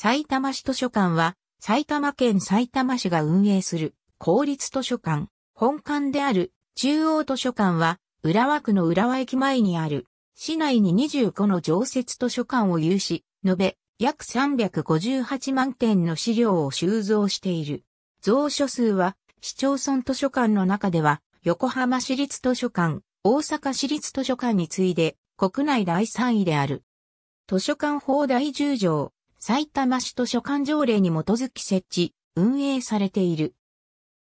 埼玉市図書館は、埼玉県埼玉市が運営する公立図書館。本館である中央図書館は、浦和区の浦和駅前にある、市内に25の常設図書館を有し、延べ約358万点の資料を収蔵している。蔵書数は、市町村図書館の中では、横浜市立図書館、大阪市立図書館に次いで、国内第3位である。図書館法第10条、埼玉市図書館条例に基づき設置、運営されている。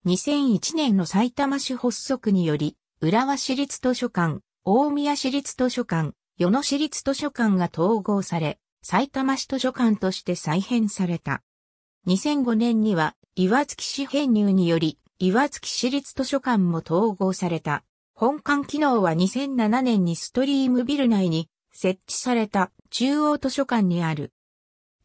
2001年の埼玉市発足により、浦和市立図書館、大宮市立図書館、与野市立図書館が統合され、埼玉市図書館として再編された。2005年には、岩槻市編入により、岩槻市立図書館も統合された。本館機能は2007年にストリームビル内に設置された中央図書館にある。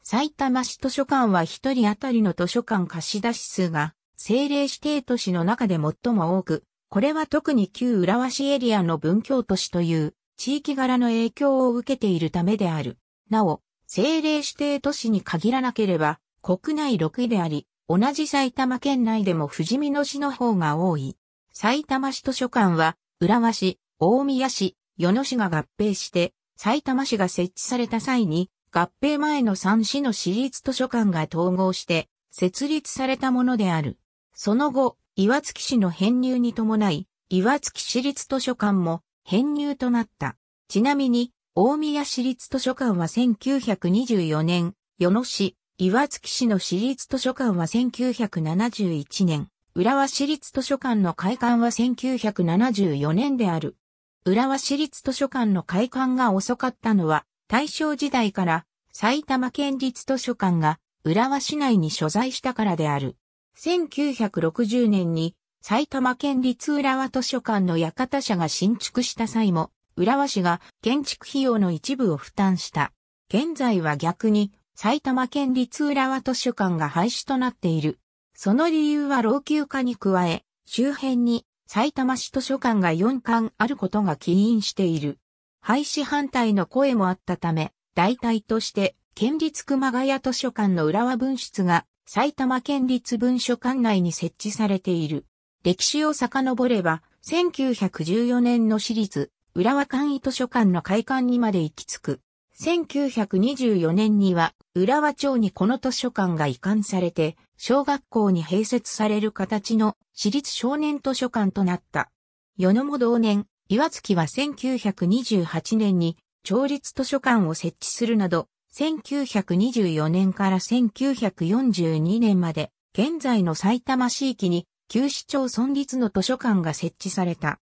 埼玉市図書館は1人当たりの図書館貸出し数が政令指定都市の中で最も多く、これは特に旧浦和市エリアの文教都市という地域柄の影響を受けているためである。なお、政令指定都市に限らなければ国内6位であり、同じ埼玉県内でも富士見野市の方が多い。埼玉市図書館は、浦和市、大宮市、与野市が合併して、埼玉市が設置された際に、合併前の三市の市立図書館が統合して設立されたものである。その後、岩槻市の編入に伴い、岩槻市立図書館も編入となった。ちなみに、大宮市立図書館は1924年、与野市、岩槻市の市立図書館は1971年、浦和市立図書館の開館は1974年である。浦和市立図書館の開館が遅かったのは、大正時代から埼玉県立図書館が浦和市内に所在したからである。1960年に埼玉県立浦和図書館の館社が新築した際も、浦和市が建築費用の一部を負担した。現在は逆に埼玉県立浦和図書館が廃止となっている。その理由は老朽化に加え、周辺に埼玉市図書館が4館あることが起因している。廃止反対の声もあったため、代替として県立熊谷図書館の浦和文室が埼玉県立文書館内に設置されている。歴史を遡れば、1914年の私立浦和簡易図書館の開館にまで行き着く。1924年には浦和町にこの図書館が移管されて、小学校に併設される形の私立少年図書館となった。世のも同年、岩月は1928年に町立図書館を設置するなど、1924年から1942年まで、現在の埼玉市域に旧市町村立の図書館が設置された。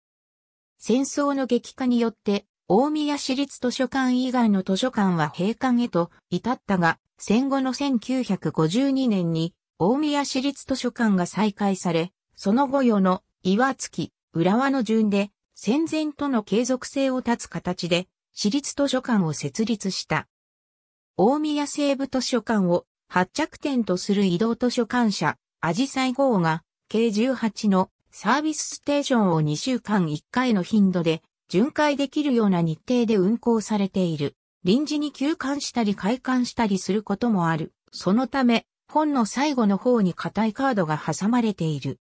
戦争の激化によって、大宮市立図書館以外の図書館は閉館へと至ったが、戦後の1952年に大宮市立図書館が再開され、その後世の岩月、浦和の順で戦前との継続性を断つ形で、私立図書館を設立した。大宮西部図書館を発着点とする移動図書館社、アジサイ号が、計18のサービスステーションを2週間1回の頻度で、巡回できるような日程で運行されている。臨時に休館したり開館したりすることもある。そのため、本の最後の方に硬いカードが挟まれている。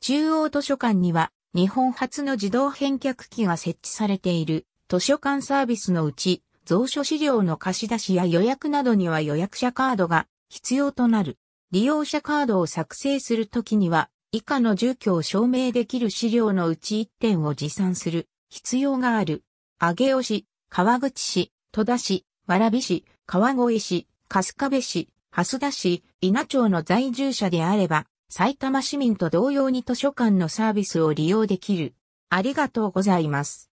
中央図書館には日本初の自動返却機が設置されている図書館サービスのうち、蔵書資料の貸し出しや予約などには予約者カードが必要となる。利用者カードを作成するときには、以下の住居を証明できる資料のうち1点を持参する必要がある。上尾市、川口市、戸田市、蕨市、川越市、春日部市、蓮田市、稲町の在住者であれば、埼玉市民と同様に図書館のサービスを利用できる。ありがとうございます。